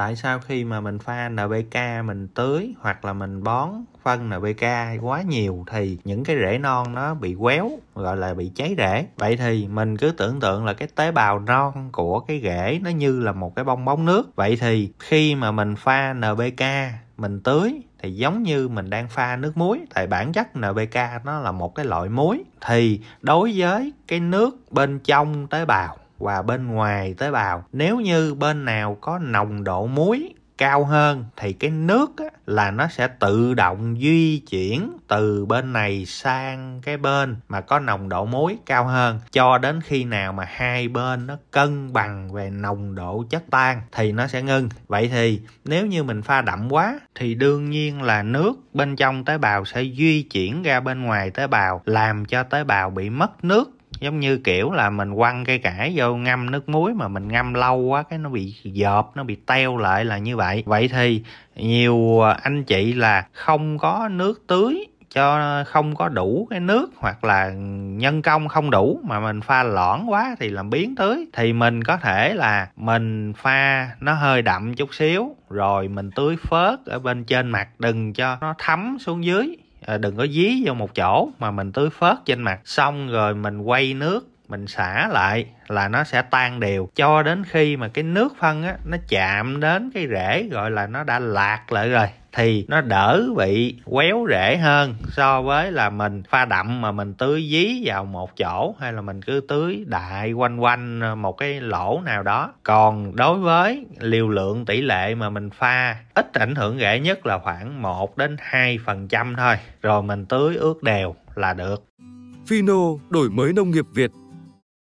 tại sao khi mà mình pha NPK mình tưới hoặc là mình bón phân NPK quá nhiều thì những cái rễ non nó bị quéo gọi là bị cháy rễ vậy thì mình cứ tưởng tượng là cái tế bào non của cái rễ nó như là một cái bong bóng nước vậy thì khi mà mình pha NPK mình tưới thì giống như mình đang pha nước muối tại bản chất NPK nó là một cái loại muối thì đối với cái nước bên trong tế bào và bên ngoài tế bào nếu như bên nào có nồng độ muối cao hơn thì cái nước á, là nó sẽ tự động di chuyển từ bên này sang cái bên mà có nồng độ muối cao hơn cho đến khi nào mà hai bên nó cân bằng về nồng độ chất tan thì nó sẽ ngưng vậy thì nếu như mình pha đậm quá thì đương nhiên là nước bên trong tế bào sẽ di chuyển ra bên ngoài tế bào làm cho tế bào bị mất nước giống như kiểu là mình quăng cây cải vô ngâm nước muối mà mình ngâm lâu quá cái nó bị dợp nó bị teo lại là như vậy vậy thì nhiều à, anh chị là không có nước tưới cho không có đủ cái nước hoặc là nhân công không đủ mà mình pha loãng quá thì làm biến tưới thì mình có thể là mình pha nó hơi đậm chút xíu rồi mình tưới phớt ở bên trên mặt đừng cho nó thấm xuống dưới À, đừng có dí vô một chỗ mà mình tưới phớt trên mặt xong rồi mình quay nước mình xả lại là nó sẽ tan đều cho đến khi mà cái nước phân á nó chạm đến cái rễ gọi là nó đã lạc lại rồi thì nó đỡ bị quéo rễ hơn so với là mình pha đậm mà mình tưới dí vào một chỗ hay là mình cứ tưới đại quanh quanh một cái lỗ nào đó còn đối với liều lượng tỷ lệ mà mình pha ít ảnh hưởng rễ nhất là khoảng 1 đến 2 phần trăm thôi rồi mình tưới ướt đều là được Fino đổi mới nông nghiệp Việt